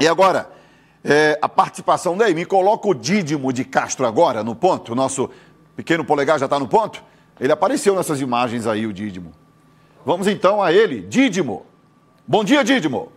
E agora, é, a participação daí. Me coloca o Dídimo de Castro agora no ponto. O nosso pequeno polegar já está no ponto. Ele apareceu nessas imagens aí, o Dídimo. Vamos então a ele, Dídimo. Bom dia, Dídimo.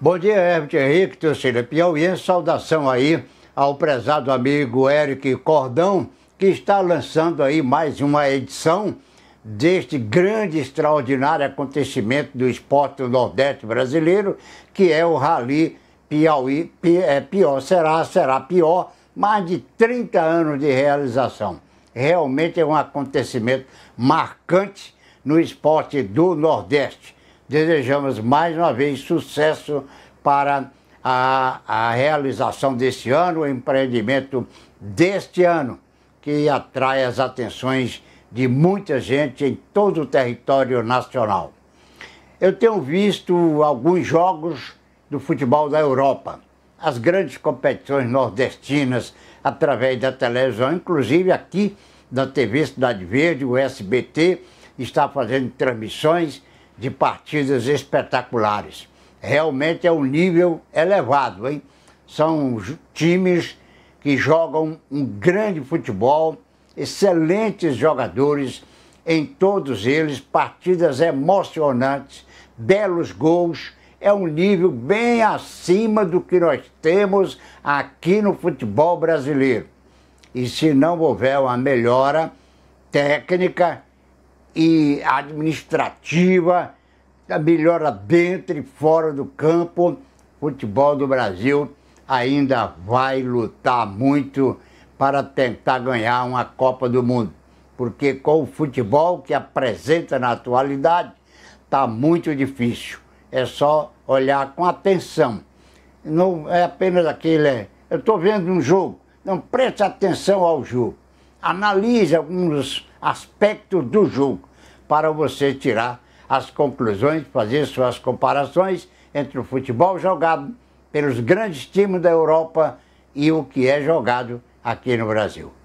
Bom dia, Herbert Henrique, torcida piauiense. Saudação aí ao prezado amigo Eric Cordão, que está lançando aí mais uma edição deste grande, extraordinário acontecimento do esporte do Nordeste brasileiro, que é o Rally Piauí. É pior, será, será pior, mais de 30 anos de realização. Realmente é um acontecimento marcante no esporte do Nordeste. Desejamos mais uma vez sucesso para a, a realização deste ano, o empreendimento deste ano, que atrai as atenções de muita gente em todo o território nacional. Eu tenho visto alguns jogos do futebol da Europa, as grandes competições nordestinas através da televisão, inclusive aqui da TV Cidade Verde, o SBT está fazendo transmissões de partidas espetaculares. Realmente é um nível elevado, hein? São times que jogam um grande futebol excelentes jogadores, em todos eles, partidas emocionantes, belos gols. É um nível bem acima do que nós temos aqui no futebol brasileiro. E se não houver uma melhora técnica e administrativa, melhora dentro e fora do campo, o futebol do Brasil ainda vai lutar muito para tentar ganhar uma Copa do Mundo. Porque com o futebol que apresenta na atualidade, está muito difícil. É só olhar com atenção. Não é apenas aquele, é, eu estou vendo um jogo, não preste atenção ao jogo. Analise alguns aspectos do jogo para você tirar as conclusões, fazer suas comparações entre o futebol jogado pelos grandes times da Europa e o que é jogado aqui no Brasil.